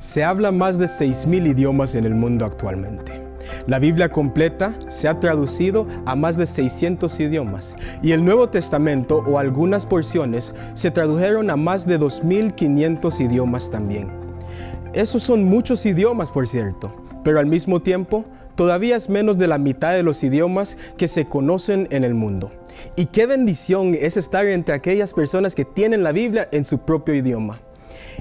Se habla más de 6.000 idiomas en el mundo actualmente. La Biblia completa se ha traducido a más de 600 idiomas y el Nuevo Testamento o algunas porciones se tradujeron a más de 2.500 idiomas también. Esos son muchos idiomas, por cierto, pero al mismo tiempo todavía es menos de la mitad de los idiomas que se conocen en el mundo. Y qué bendición es estar entre aquellas personas que tienen la Biblia en su propio idioma.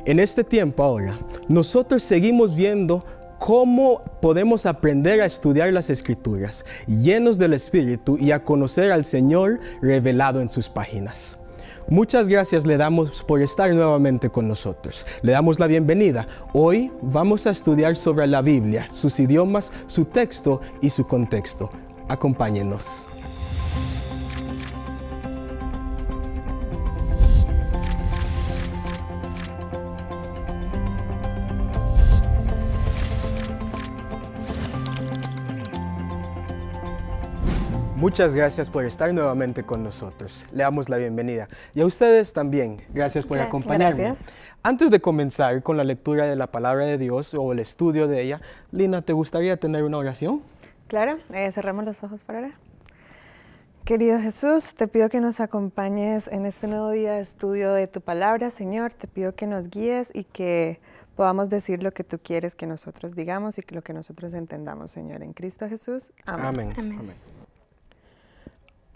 En este tiempo ahora, nosotros seguimos viendo cómo podemos aprender a estudiar las escrituras, llenos del Espíritu y a conocer al Señor revelado en sus páginas. Muchas gracias le damos por estar nuevamente con nosotros. Le damos la bienvenida. Hoy vamos a estudiar sobre la Biblia, sus idiomas, su texto y su contexto. Acompáñenos. Muchas gracias por estar nuevamente con nosotros. Le damos la bienvenida. Y a ustedes también, gracias por acompañarnos. Gracias. Antes de comenzar con la lectura de la palabra de Dios o el estudio de ella, Lina, ¿te gustaría tener una oración? Claro, eh, cerramos los ojos para ahora. Querido Jesús, te pido que nos acompañes en este nuevo día de estudio de tu palabra, Señor. Te pido que nos guíes y que podamos decir lo que tú quieres que nosotros digamos y lo que nosotros entendamos, Señor. En Cristo Jesús. Amén. Amén.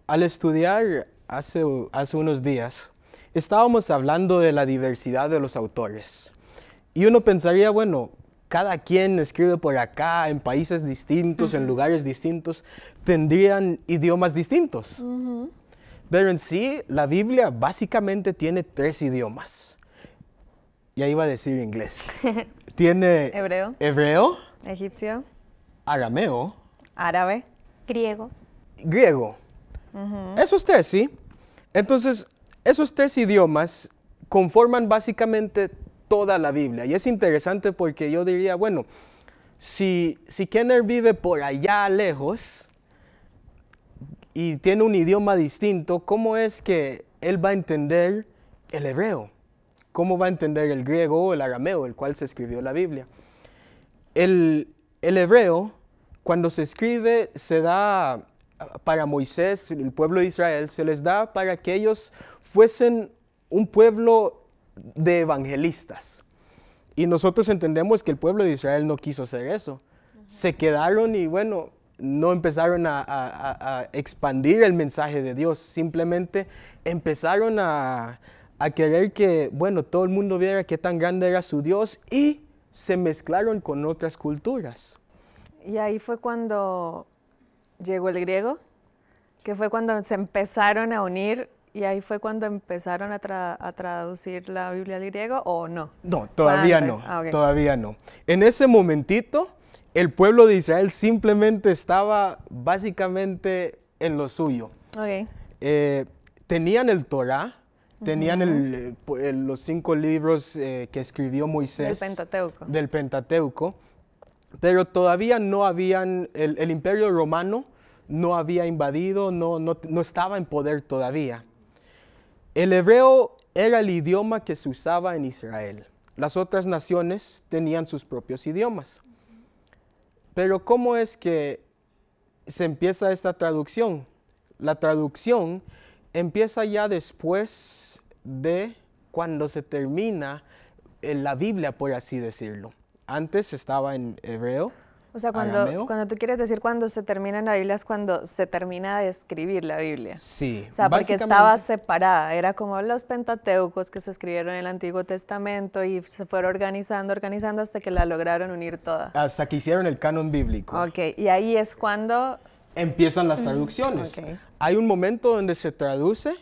Al estudiar hace, hace unos días, estábamos hablando de la diversidad de los autores. Y uno pensaría, bueno, cada quien escribe por acá, en países distintos, en lugares distintos, tendrían idiomas distintos. Pero en sí, la Biblia básicamente tiene tres idiomas. y ahí va a decir inglés. tiene hebreo, hebreo, egipcio, arameo, árabe, griego. Griego usted Esos tres, ¿sí? Entonces, esos tres idiomas conforman básicamente toda la Biblia. Y es interesante porque yo diría, bueno, si, si Kenner vive por allá lejos y tiene un idioma distinto, ¿cómo es que él va a entender el hebreo? ¿Cómo va a entender el griego o el arameo, el cual se escribió la Biblia? El, el hebreo, cuando se escribe, se da para Moisés, el pueblo de Israel, se les da para que ellos fuesen un pueblo de evangelistas. Y nosotros entendemos que el pueblo de Israel no quiso hacer eso. Se quedaron y bueno, no empezaron a, expandir el mensaje de Dios, simplemente empezaron a, a querer que, bueno, todo el mundo viera qué tan grande era su Dios y se mezclaron con otras culturas. Y ahí fue cuando llegó el griego, que fue cuando se empezaron a unir y ahí fue cuando empezaron a, traducir la Biblia al griego o no? No, todavía no, ah, todavía no. En ese momentito, el pueblo de Israel simplemente estaba básicamente en lo suyo. Eh, tenían el Torah, tenían los cinco libros eh, que escribió Moisés. Del Pentateuco. Del Pentateuco pero todavía no habían, el, imperio romano no había invadido, no, no estaba en poder todavía. El hebreo era el idioma que se usaba en Israel. Las otras naciones tenían sus propios idiomas. Pero ¿cómo es que se empieza esta traducción? La traducción empieza ya después de cuando se termina eh, la Biblia, por así decirlo antes estaba en hebreo. O sea, cuando, cuando tú quieres decir cuando se termina en la Biblia es cuando se termina de escribir la Biblia. Sí. O sea, porque estaba separada. Era como los pentateucos que se escribieron en el Antiguo Testamento y se fueron organizando, organizando hasta que la lograron unir toda. Hasta que hicieron el canon bíblico. Ok, y ahí es cuando... Empiezan las traducciones. Hay un momento donde se traduce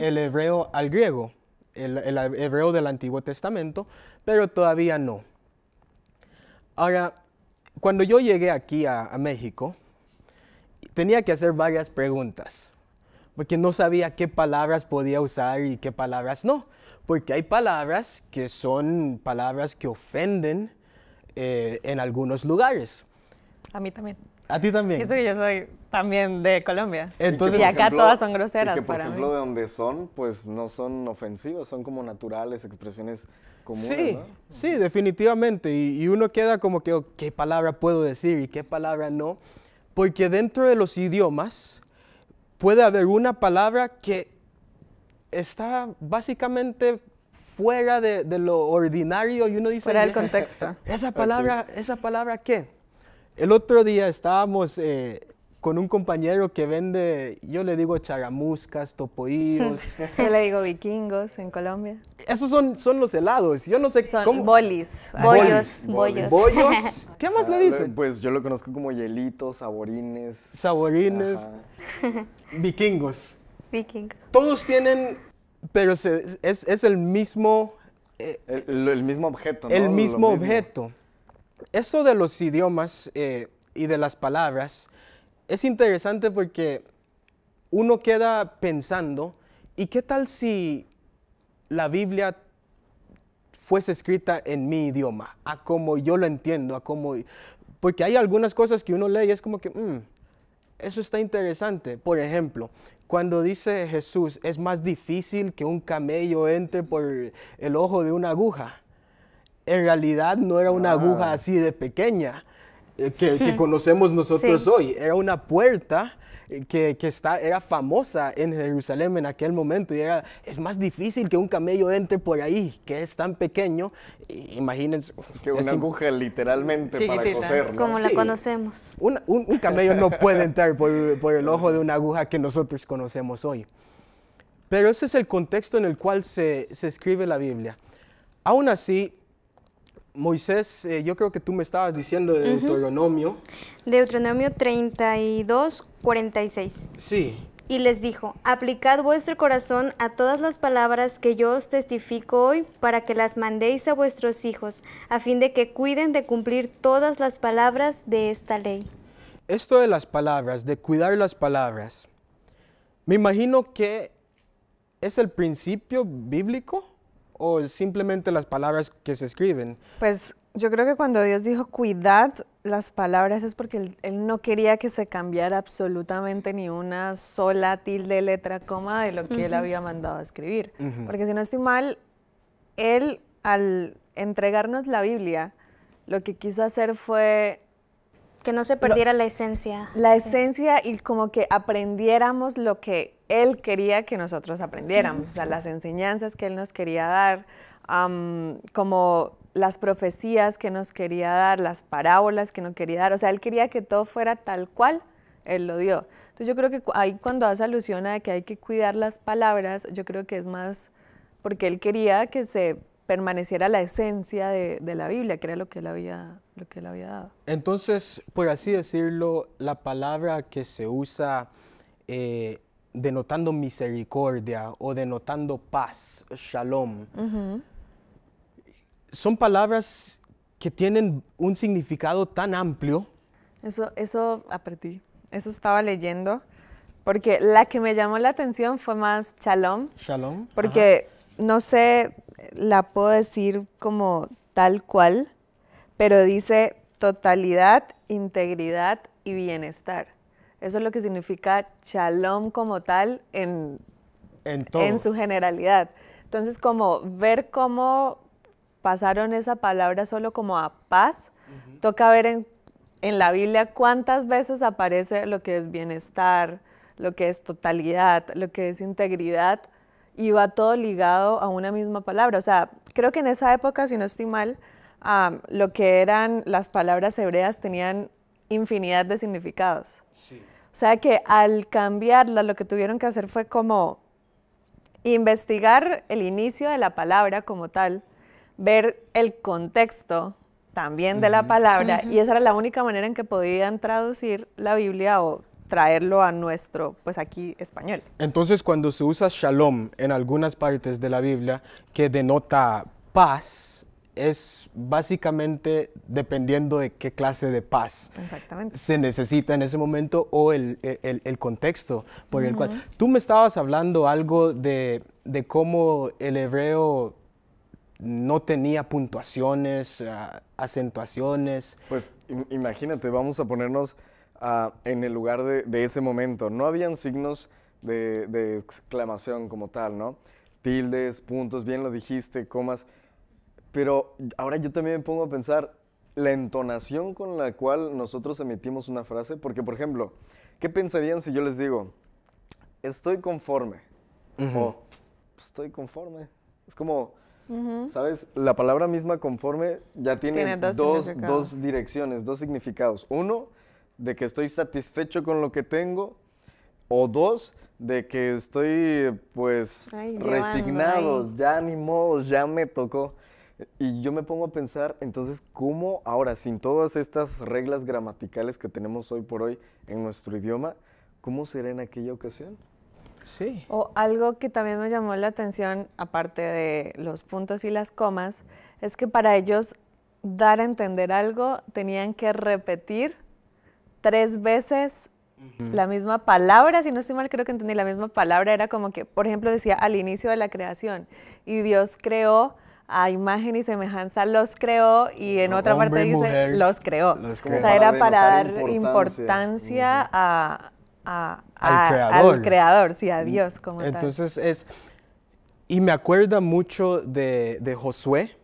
el hebreo al griego, el, el hebreo del Antiguo Testamento, pero todavía no Ahora, cuando yo llegué aquí a, México, tenía que hacer varias preguntas porque no sabía qué palabras podía usar y qué palabras no. Porque hay palabras que son palabras que ofenden eh, en algunos lugares. A mí también. A ti también. Eso que yo soy también de Colombia. y, acá todas son groseras y que, por ejemplo, de donde son, pues no son ofensivas, son como naturales, expresiones comunes. Sí, sí, definitivamente. Y, uno queda como que, oh, ¿qué palabra puedo decir y qué palabra no? Porque dentro de los idiomas puede haber una palabra que está básicamente fuera de, lo ordinario y uno dice... Fuera del contexto. ¿Esa palabra, esa palabra qué? El otro día estábamos eh, con un compañero que vende, yo le digo charamuscas, topoillos. yo le digo vikingos en Colombia. Esos son, son los helados, yo no sé son bolis. Bollos, bollos. ¿Bollos? ¿Qué más le dicen? Pues yo lo conozco como hielitos, saborines. Saborines. Vikingos. Vikingos. Todos tienen, pero es, el mismo... Eh, el, mismo objeto, ¿no? El mismo objeto. Eso de los idiomas eh, y de las palabras es interesante porque uno queda pensando, ¿y qué tal si la Biblia fuese escrita en mi idioma, a como yo lo entiendo, a como... Porque hay algunas cosas que uno lee y es como que, mm, eso está interesante. Por ejemplo, cuando dice Jesús, es más difícil que un camello entre por el ojo de una aguja en realidad no era una aguja ah. así de pequeña eh, que, que, conocemos nosotros hoy, era una puerta eh, que, que está, era famosa en Jerusalén en aquel momento y era, es más difícil que un camello entre por ahí, que es tan pequeño, imagínense. Que una aguja literalmente para coser, Como la conocemos. Un, un, un, camello no puede entrar por, por, el ojo de una aguja que nosotros conocemos hoy. Pero ese es el contexto en el cual se, se escribe la Biblia. Aún así, Moisés, eh, yo creo que tú me estabas diciendo de Deuteronomio. Deuteronomio 32, 46. Sí. Y les dijo, aplicad vuestro corazón a todas las palabras que yo os testifico hoy para que las mandéis a vuestros hijos, a fin de que cuiden de cumplir todas las palabras de esta ley. Esto de las palabras, de cuidar las palabras, me imagino que es el principio bíblico o simplemente las palabras que se escriben? Pues yo creo que cuando Dios dijo cuidad las palabras es porque él, no quería que se cambiara absolutamente ni una sola tilde, letra, coma de lo que él había mandado a escribir. Porque si no estoy mal, él al entregarnos la Biblia, lo que quiso hacer fue... Que no se perdiera la esencia. La esencia y como que aprendiéramos lo que él quería que nosotros aprendiéramos, o sea, las enseñanzas que él nos quería dar, como las profecías que nos quería dar, las parábolas que nos quería dar, o sea, él quería que todo fuera tal cual él lo dio. Entonces yo creo que ahí cuando hace alusión a que hay que cuidar las palabras, yo creo que es más porque él quería que se permaneciera la esencia de, la Biblia, que era lo que, él había, lo que él había dado. Entonces, por así decirlo, la palabra que se usa eh, denotando misericordia o denotando paz, shalom. Son palabras que tienen un significado tan amplio. Eso, eso eso estaba leyendo, porque la que me llamó la atención fue más shalom. Shalom. Porque no sé, la puedo decir como tal cual, pero dice totalidad, integridad y bienestar. Eso es lo que significa shalom como tal en, en, su generalidad. Entonces, como ver cómo pasaron esa palabra solo como a paz, toca ver en, en, la Biblia cuántas veces aparece lo que es bienestar, lo que es totalidad, lo que es integridad, y va todo ligado a una misma palabra. O sea, creo que en esa época, si no estoy mal, lo que eran las palabras hebreas tenían infinidad de significados. Sí. O sea que al cambiarla lo que tuvieron que hacer fue como investigar el inicio de la palabra como tal, ver el contexto también de la palabra, y esa era la única manera en que podían traducir la Biblia o traerlo a nuestro, pues aquí español. Entonces, cuando se usa shalom en algunas partes de la Biblia que denota paz, es básicamente dependiendo de qué clase de paz se necesita en ese momento o el, contexto por el cual. Tú me estabas hablando algo de, cómo el hebreo no tenía puntuaciones, eh, acentuaciones. Pues imagínate, vamos a ponernos ah, en el lugar de, ese momento. No habían signos de, de exclamación como tal, ¿no? Tildes, puntos, bien lo dijiste, comas. Pero ahora yo también me pongo a pensar la entonación con la cual nosotros emitimos una frase, porque por ejemplo, ¿qué pensarían si yo les digo, estoy conforme? O pues, estoy conforme. Es como, ¿sabes? La palabra misma conforme ya tiene, dos, dos, direcciones, dos significados. Uno, de que estoy satisfecho con lo que tengo, o dos, de que estoy pues resignados resignado, ya ni modo, ya me tocó. Y yo me pongo a pensar, entonces, ¿cómo ahora, sin todas estas reglas gramaticales que tenemos hoy por hoy en nuestro idioma, cómo será en aquella ocasión? Sí. O algo que también me llamó la atención, aparte de los puntos y las comas, es que para ellos dar a entender algo tenían que repetir tres veces la misma palabra, si no estoy mal, creo que entendí la misma palabra, era como que, por ejemplo, decía al inicio de la creación, y Dios creó a imagen y semejanza los creó y en otra parte dice los, creó. O sea, era para dar importancia, a, al, creador. sí, a Dios como Entonces es, y me acuerda mucho de, Josué,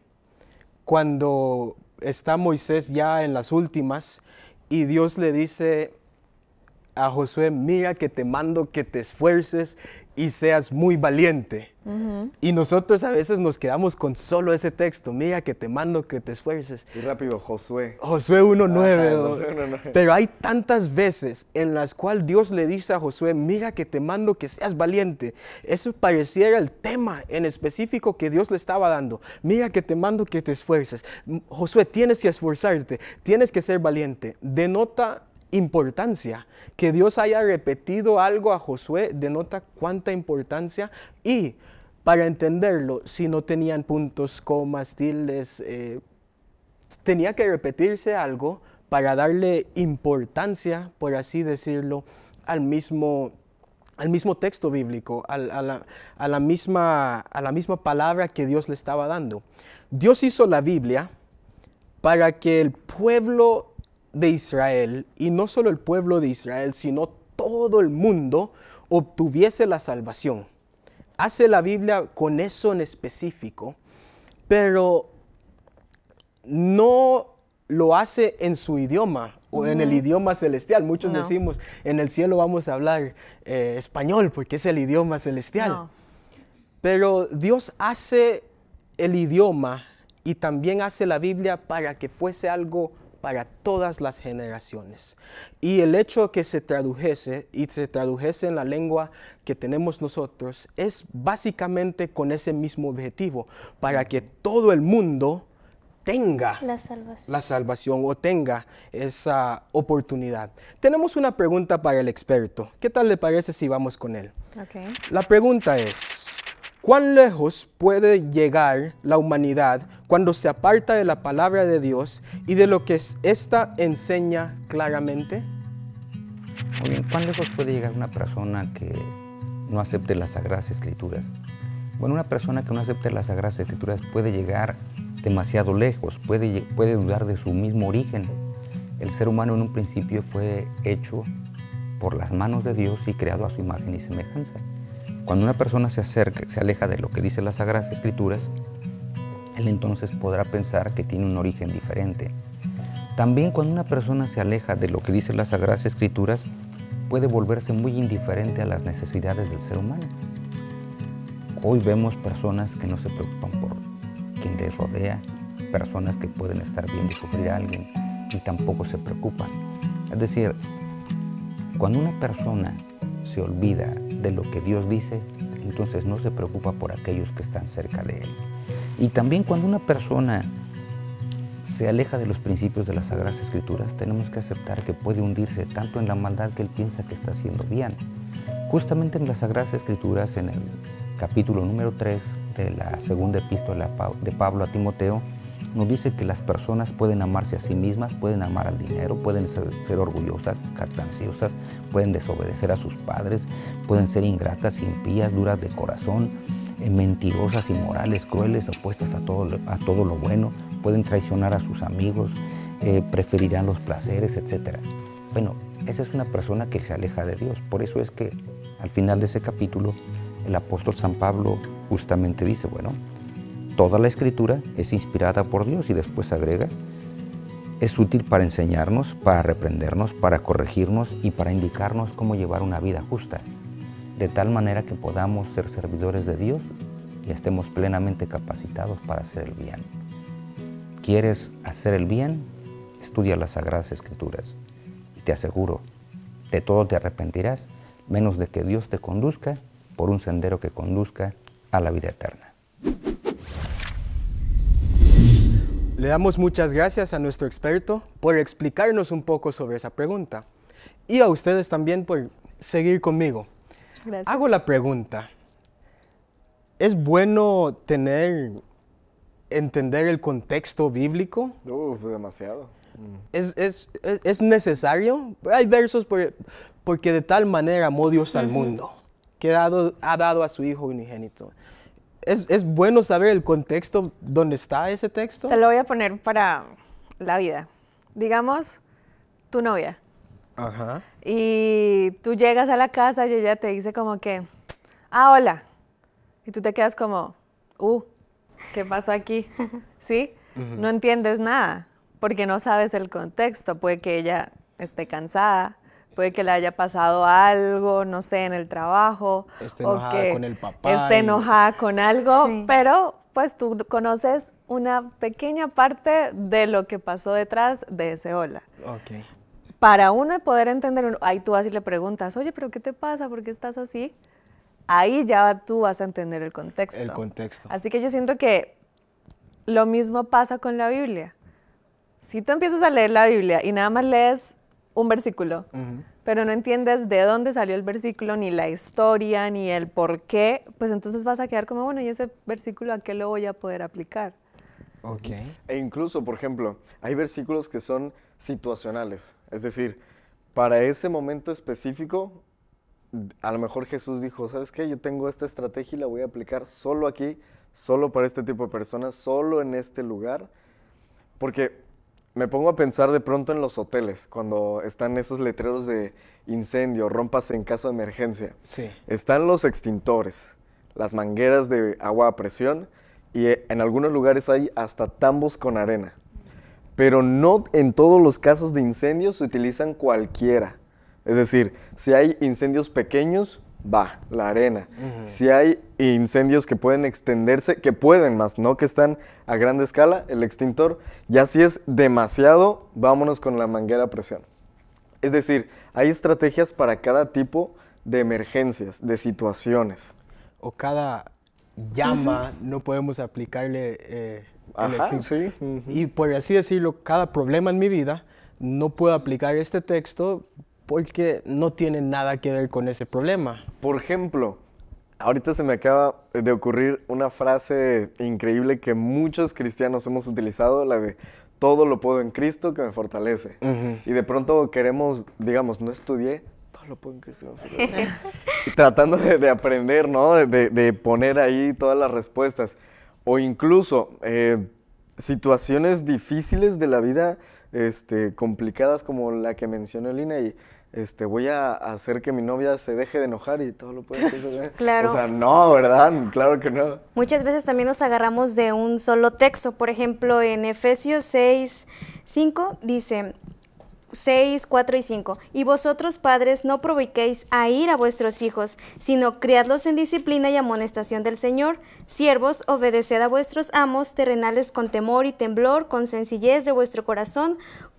cuando está Moisés ya en las últimas y Dios le dice a Josué, mira que te mando que te esfuerces y seas muy valiente. Y nosotros a veces nos quedamos con solo ese texto, mira que te mando que te esfuerces. Y rápido, Josué. Josué 1.9. Pero hay tantas veces en las cuales Dios le dice a Josué, mira que te mando que seas valiente. Eso pareciera el tema en específico que Dios le estaba dando. Mira que te mando que te esfuerces. Josué, tienes que esforzarte, tienes que ser valiente. Denota importancia. Que Dios haya repetido algo a Josué denota cuánta importancia y para entenderlo, si no tenían puntos, comas, tildes, eh, tenía que repetirse algo para darle importancia, por así decirlo, al mismo, al mismo texto bíblico, a, la, misma, a la misma palabra que Dios le estaba dando. Dios hizo la Biblia para que el pueblo de Israel, y no solo el pueblo de Israel, sino todo el mundo, obtuviese la salvación. Hace la Biblia con eso en específico, pero no lo hace en su idioma o en el idioma celestial. Muchos decimos, en el cielo vamos a hablar eh, español porque es el idioma celestial. Pero Dios hace el idioma y también hace la Biblia para que fuese algo para todas las generaciones. Y el hecho que se tradujese y se tradujese en la lengua que tenemos nosotros es básicamente con ese mismo objetivo, para que todo el mundo tenga la salvación. la salvación, o tenga esa oportunidad. Tenemos una pregunta para el experto. ¿Qué tal le parece si vamos con él? La pregunta es, ¿Cuán lejos puede llegar la humanidad cuando se aparta de la palabra de Dios y de lo que ésta enseña claramente? Muy bien, ¿cuán lejos puede llegar una persona que no acepte las Sagradas Escrituras? Bueno, una persona que no acepte las Sagradas Escrituras puede llegar demasiado lejos, puede, puede dudar de su mismo origen. El ser humano en un principio fue hecho por las manos de Dios y creado a su imagen y semejanza. Cuando una persona se acerca, se aleja de lo que dicen las Sagradas Escrituras, él entonces podrá pensar que tiene un origen diferente. También cuando una persona se aleja de lo que dicen las Sagradas Escrituras, puede volverse muy indiferente a las necesidades del ser humano. Hoy vemos personas que no se preocupan por quien les rodea, personas que pueden estar viendo sufrir a alguien y tampoco se preocupan. Es decir, cuando una persona se olvida de lo que Dios dice, entonces no se preocupa por aquellos que están cerca de Él. Y también cuando una persona se aleja de los principios de las Sagradas Escrituras, tenemos que aceptar que puede hundirse tanto en la maldad que él piensa que está haciendo bien. Justamente en las Sagradas Escrituras, en el capítulo número 3 de la segunda epístola de Pablo a Timoteo, nos dice que las personas pueden amarse a sí mismas, pueden amar al dinero, pueden ser, orgullosas, catanciosas, pueden desobedecer a sus padres, pueden ser ingratas, impías, duras de corazón, eh, mentirosas, inmorales, crueles, opuestas a todo, a todo lo bueno, pueden traicionar a sus amigos, eh, preferirán los placeres, etc. Bueno, esa es una persona que se aleja de Dios. Por eso es que al final de ese capítulo, el apóstol San Pablo justamente dice, bueno, toda la escritura es inspirada por Dios y después agrega, es útil para enseñarnos, para reprendernos, para corregirnos y para indicarnos cómo llevar una vida justa, de tal manera que podamos ser servidores de Dios y estemos plenamente capacitados para hacer el bien. ¿Quieres hacer el bien? Estudia las Sagradas Escrituras y te aseguro, de todo te arrepentirás, menos de que Dios te conduzca por un sendero que conduzca a la vida eterna. Le damos muchas gracias a nuestro experto por explicarnos un poco sobre esa pregunta y a ustedes también por seguir conmigo. Hago la pregunta. ¿Es bueno tener, entender el contexto bíblico? fue demasiado. Mm. ¿Es, necesario? Hay versos porque de tal manera amó Dios al mundo, que ha dado a su Hijo unigénito es, bueno saber el contexto donde está ese texto. Te lo voy a poner para la vida. Digamos, tu novia. Ajá. Y tú llegas a la casa y ella te dice como que, ah, hola. Y tú te quedas como, uh, ¿qué pasó aquí? ¿Sí? No entiendes nada porque no sabes el contexto. Puede que ella esté cansada, puede que le haya pasado algo, no sé, en el trabajo. Esté enojada con el papá. Esté enojada con algo, pero pues tú conoces una pequeña parte de lo que pasó detrás de ese hola. Para uno poder entender, ahí tú vas y le preguntas, oye, pero ¿qué te pasa? ¿Por qué estás así? Ahí ya tú vas a entender el contexto. El contexto. Así que yo siento que lo mismo pasa con la Biblia. Si tú empiezas a leer la Biblia y nada más lees un versículo, pero no entiendes de dónde salió el versículo, ni la historia, ni el por qué, pues entonces vas a quedar como, bueno, ¿y ese versículo a qué lo voy a poder aplicar? Ok. E incluso, por ejemplo, hay versículos que son situacionales, es decir, para ese momento específico, a lo mejor Jesús dijo, ¿sabes qué? Yo tengo esta estrategia y la voy a aplicar solo aquí, solo para este tipo de personas, solo en este lugar, porque me pongo a pensar de pronto en los hoteles, cuando están esos letreros de incendio, rompas en caso de emergencia. Sí. Están los extintores, las mangueras de agua a presión y eh, en algunos lugares hay hasta tambos con arena. Pero no en todos los casos de incendios se utilizan cualquiera. Es decir, si hay incendios pequeños, va la arena. Si hay incendios que pueden extenderse, que pueden más, no que están a gran escala, el extintor, ya si es demasiado, vámonos con la manguera a presión. Es decir, hay estrategias para cada tipo de emergencias, de situaciones. O cada llama, no podemos aplicarle... Eh, Ajá, sí. Y por así decirlo, cada problema en mi vida, no puedo aplicar este texto porque no tiene nada que ver con ese problema. Por ejemplo, ahorita se me acaba de ocurrir una frase increíble que muchos cristianos hemos utilizado, la de todo lo puedo en Cristo que me fortalece. Y de pronto queremos, digamos, no estudié, todo lo puedo en Cristo que me fortalece. tratando de, aprender, ¿no? De, poner ahí todas las respuestas. O incluso eh, situaciones difíciles de la vida, este, complicadas como la que mencionó Lina y este, voy a hacer que mi novia se deje de enojar y todo lo puede hacer. claro. O sea, no, ¿verdad? Claro que no. Muchas veces también nos agarramos de un solo texto. Por ejemplo, en Efesios 6, 5 dice, 6, 4 y 5. Y vosotros, padres, no provoquéis a ir a vuestros hijos, sino criadlos en disciplina y amonestación del Señor. Siervos, obedeced a vuestros amos terrenales con temor y temblor, con sencillez de vuestro corazón,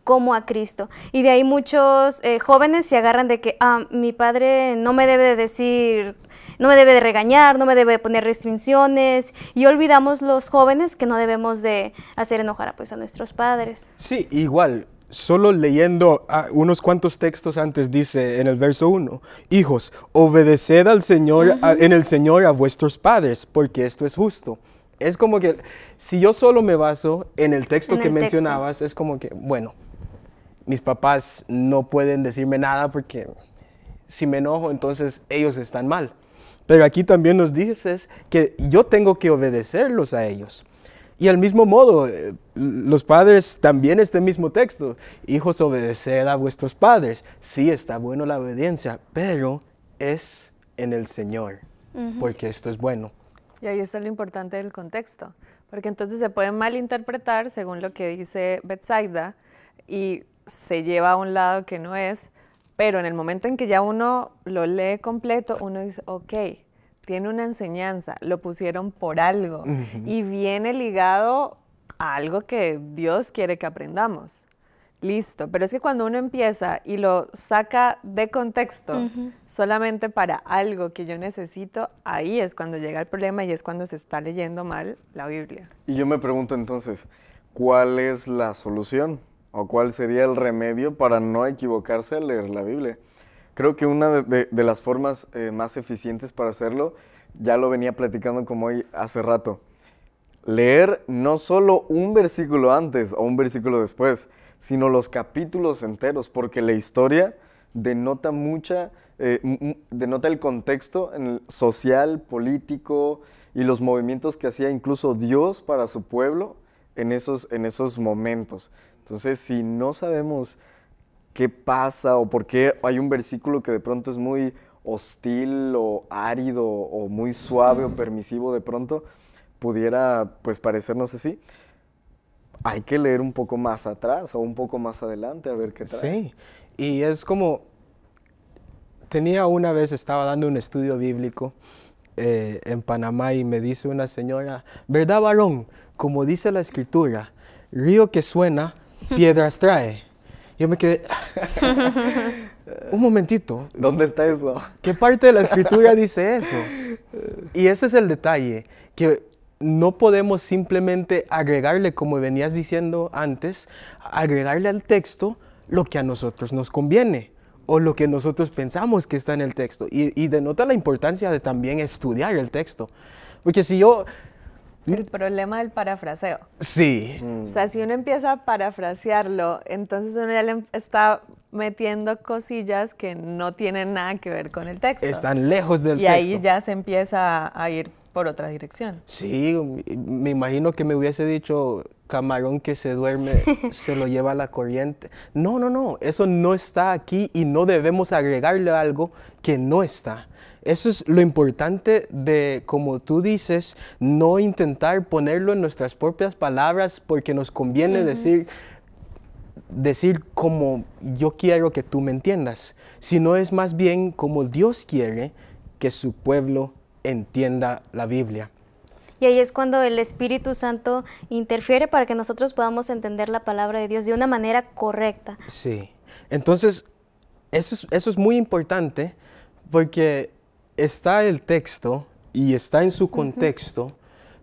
como a Cristo. Y de ahí muchos eh, jóvenes se agarran de que ah, mi padre no me debe de decir, no me debe de regañar, no me debe de poner restricciones. Y olvidamos los jóvenes que no debemos de hacer enojar pues, a nuestros padres. Sí, igual. Solo leyendo ah, unos cuantos textos antes dice en el verso 1, hijos, obedeced al Señor, en el Señor a vuestros padres, porque esto es justo. Es como que si yo solo me baso en el texto que mencionabas, es como que, bueno, mis papás no pueden decirme nada porque si me enojo, entonces ellos están mal. Pero aquí también nos dices que yo tengo que obedecerlos a ellos. Y al mismo modo, eh, los padres también este mismo texto. Hijos, obedeced a vuestros padres. Sí, está bueno la obediencia, pero es en el Señor, porque esto es bueno. Y ahí está lo importante del contexto, porque entonces se puede malinterpretar según lo que dice Bethsaida. y se lleva a un lado que no es, pero en el momento en que ya uno lo lee completo, uno dice, ok, tiene una enseñanza, lo pusieron por algo y viene ligado a algo que Dios quiere que aprendamos. Listo, pero es que cuando uno empieza y lo saca de contexto solamente para algo que yo necesito, ahí es cuando llega el problema y es cuando se está leyendo mal la Biblia. Y yo me pregunto entonces, ¿cuál es la solución? o cuál sería el remedio para no equivocarse al leer la Biblia. Creo que una de, las formas eh, más eficientes para hacerlo, ya lo venía platicando como hoy hace rato, leer no solo un versículo antes o un versículo después, sino los capítulos enteros, porque la historia denota mucha, eh, denota el contexto social, político y los movimientos que hacía incluso Dios para su pueblo en esos, en esos momentos. Entonces, si no sabemos qué pasa o por qué hay un versículo que de pronto es muy hostil o árido o muy suave o permisivo de pronto, pudiera pues parecernos así. Hay que leer un poco más atrás o un poco más adelante a ver qué trae. Sí, y es como, tenía una vez, estaba dando un estudio bíblico eh, en Panamá y me dice una señora, ¿verdad varón? Como dice la escritura, río que suena, piedras trae. Yo me quedé, un momentito. ¿Dónde está eso? ¿Qué parte de la escritura dice eso? Y ese es el detalle, que no podemos simplemente agregarle, como venías diciendo antes, agregarle al texto lo que a nosotros nos conviene o lo que nosotros pensamos que está en el texto. Y, y denota la importancia de también estudiar el texto. Porque si yo, el problema del parafraseo. Sí. Mm. O sea, si uno empieza a parafrasearlo, entonces uno ya le em, está metiendo cosillas que no tienen nada que ver con el texto. Están lejos del texto. Y ahí ya se empieza a ir por otra dirección. Sí, me imagino que me hubiese dicho camarón que se duerme se lo lleva a la corriente. No, no, no, eso no está aquí y no debemos agregarle algo que no está. Eso es lo importante de, como tú dices, no intentar ponerlo en nuestras propias palabras porque nos conviene decir decir como yo quiero que tú me entiendas, sino es más bien como Dios quiere que su pueblo entienda la Biblia. Y ahí es cuando el Espíritu Santo interfiere para que nosotros podamos entender la palabra de Dios de una manera correcta. Sí, entonces eso eso es muy importante porque está el texto y está en su contexto,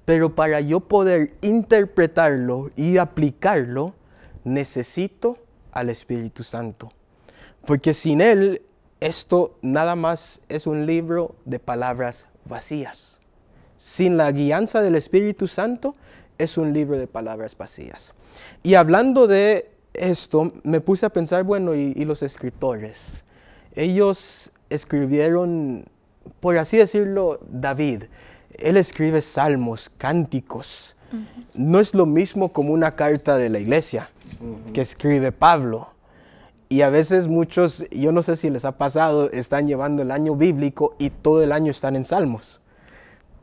pero para yo poder interpretarlo y aplicarlo, necesito al Espíritu Santo. Porque sin Él, esto nada más es un libro de palabras vacías. Sin la guianza del Espíritu Santo, es un libro de palabras vacías. Y hablando de esto, me puse a pensar, bueno, y los escritores. Ellos escribieron por así decirlo, David, él escribe salmos, cánticos. No es lo mismo como una carta de la iglesia que escribe Pablo. Y a veces muchos, yo no sé si les ha pasado, están llevando el año bíblico y todo el año están en salmos.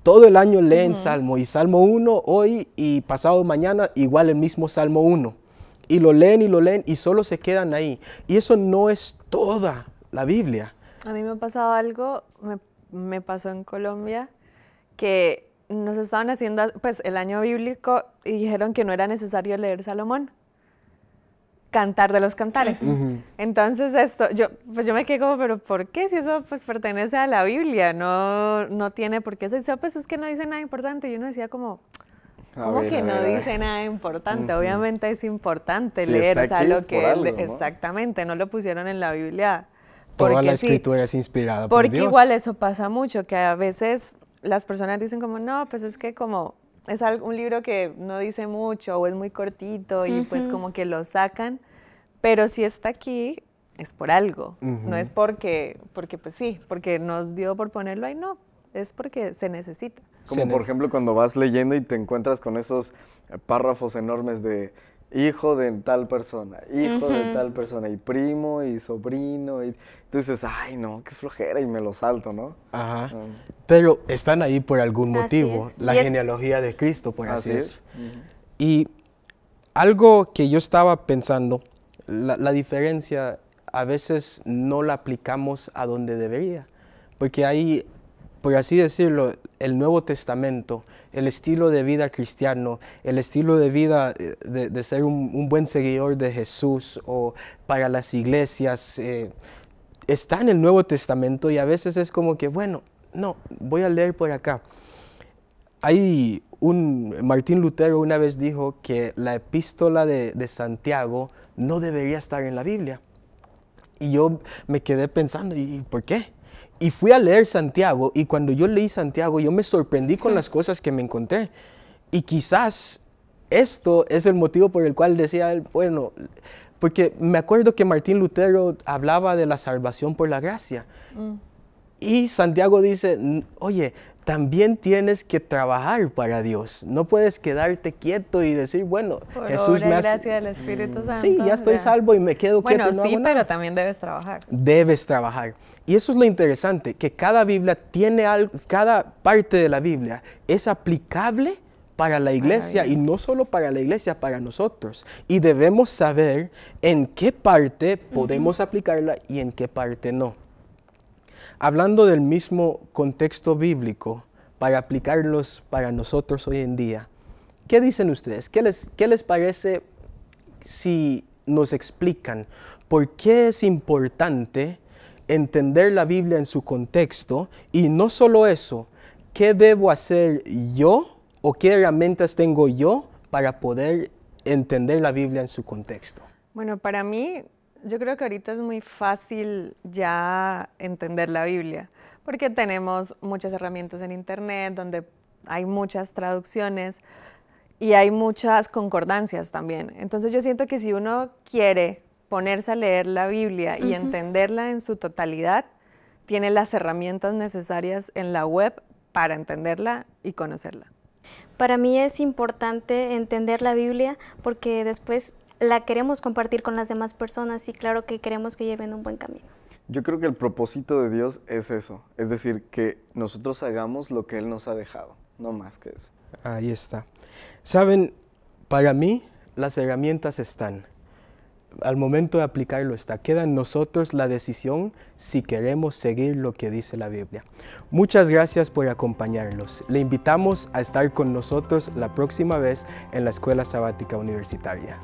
Todo el año leen salmo y salmo 1 hoy y pasado mañana igual el mismo salmo 1. Y lo leen y lo leen y solo se quedan ahí. Y eso no es toda la Biblia. A mí me ha pasado algo, me me pasó en Colombia, que nos estaban haciendo, pues el año bíblico, y dijeron que no era necesario leer Salomón, cantar de los cantares. Entonces esto, yo, pues yo me quedé como, pero ¿por qué? Si eso pues pertenece a la Biblia, no, no tiene por qué. eso pues es que no dice nada importante. Yo uno decía como, ¿Cómo que no dice nada importante? Obviamente es importante leer, o lo que... Exactamente, no lo pusieron en la Biblia Toda porque la escritura es inspirada por Porque igual eso pasa mucho, que a veces las personas dicen como, no, pues es que como es un libro que no dice mucho o es muy cortito y pues como que lo sacan, pero si está aquí es por algo, no es porque, porque pues sí, porque nos dio por ponerlo ahí, no, es porque se necesita. Como por ejemplo cuando vas leyendo y te encuentras con esos párrafos enormes de hijo de tal persona, hijo de tal persona, y primo, y sobrino, y tú ay, no, qué flojera, y me lo salto, ¿no? Ajá. Ah. Pero están ahí por algún motivo, la genealogía de Cristo, por así, decirlo. Y algo que yo estaba pensando, la, la, diferencia a veces no la aplicamos a donde debería, porque ahí, por así decirlo, el Nuevo Testamento el estilo de vida cristiano, el estilo de vida eh, de, ser un, buen seguidor de Jesús o para las iglesias, eh, está en el Nuevo Testamento y a veces es como que, bueno, no, voy a leer por acá. Hay un, Martín Lutero una vez dijo que la epístola de Santiago no debería estar en la Biblia. Y yo me quedé pensando, ¿y por qué? Y fui a leer Santiago y cuando yo leí Santiago yo me sorprendí con las cosas que me encontré. Y quizás esto es el motivo por el cual decía, bueno, porque me acuerdo que Martín Lutero hablaba de la salvación por la gracia. Mm. Y Santiago dice, oye, también tienes que trabajar para Dios. No puedes quedarte quieto y decir, bueno, Jesús me del Espíritu mm, Santo. Sí, ya estoy salvo y me quedo quieto. Bueno, sí, pero también debes trabajar. Debes trabajar. Y eso es lo interesante, que cada Biblia tiene algo, cada parte de la Biblia es aplicable para la iglesia y no solo para la iglesia, para nosotros. Y debemos saber en qué parte podemos aplicarla y en qué parte no. Hablando del mismo contexto bíblico, para aplicarlos para nosotros hoy en día, ¿qué dicen ustedes? ¿Qué les, les parece si nos explican por qué es importante entender la Biblia en su contexto y no solo eso, qué debo hacer yo o qué herramientas tengo yo para poder entender la Biblia en su contexto? Bueno, para mí yo creo que ahorita es muy fácil ya entender la Biblia, porque tenemos muchas herramientas en Internet donde hay muchas traducciones y hay muchas concordancias también. Entonces yo siento que si uno quiere ponerse a leer la Biblia y entenderla en su totalidad, tiene las herramientas necesarias en la web para entenderla y conocerla. Para mí es importante entender la Biblia porque después la queremos compartir con las demás personas y claro que queremos que lleven un buen camino. Yo creo que el propósito de Dios es eso, es decir, que nosotros hagamos lo que Él nos ha dejado, no más que eso. Ahí está. Saben, para mí las herramientas están. Al momento de aplicarlo está. Queda en nosotros la decisión si queremos seguir lo que dice la Biblia. Muchas gracias por acompañarnos. Le invitamos a estar con nosotros la próxima vez en la Escuela Sabática Universitaria.